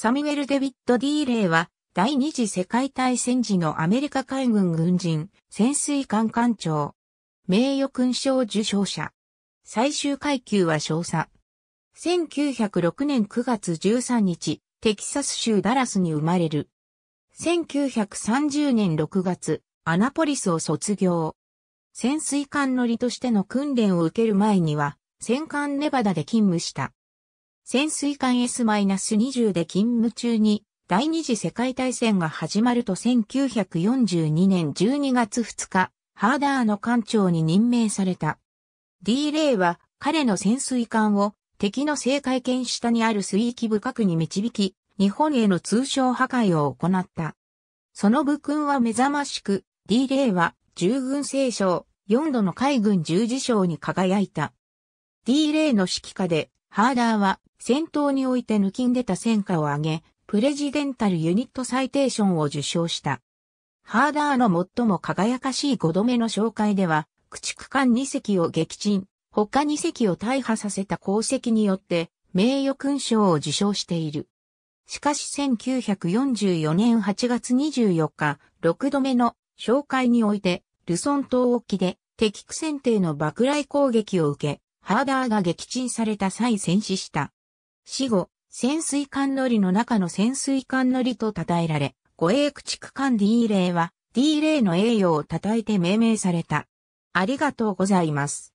サミュエル・デビッド・ディーレイは、第二次世界大戦時のアメリカ海軍軍人、潜水艦艦長。名誉勲章受章者。最終階級は少佐。1906年9月13日、テキサス州ダラスに生まれる。1930年6月、アナポリスを卒業。潜水艦乗りとしての訓練を受ける前には、戦艦ネバダで勤務した。潜水艦 S-20 で勤務中に第二次世界大戦が始まると1942年12月2日、ハーダーの艦長に任命された。D レイは彼の潜水艦を敵の制海圏下にある水域深くに導き、日本への通商破壊を行った。その武勲は目覚ましく、D レイは従軍聖章、4度の海軍十字章に輝いた。D レイの指揮下でハーダーは戦闘において抜きん出た戦果を挙げ、プレジデンタルユニットサイテーションを受賞した。ハーダーの最も輝かしい5度目の紹介では、駆逐艦2隻を撃沈、他2隻を大破させた功績によって、名誉勲章を受賞している。しかし1944年8月24日、6度目の紹介において、ルソン島沖で敵苦戦艇の爆雷攻撃を受け、ハーダーが撃沈された際戦死した。死後、潜水艦乗りの中の潜水艦乗りと称えられ、護衛駆逐艦 D 0は D 0の栄誉を称えて命名された。ありがとうございます。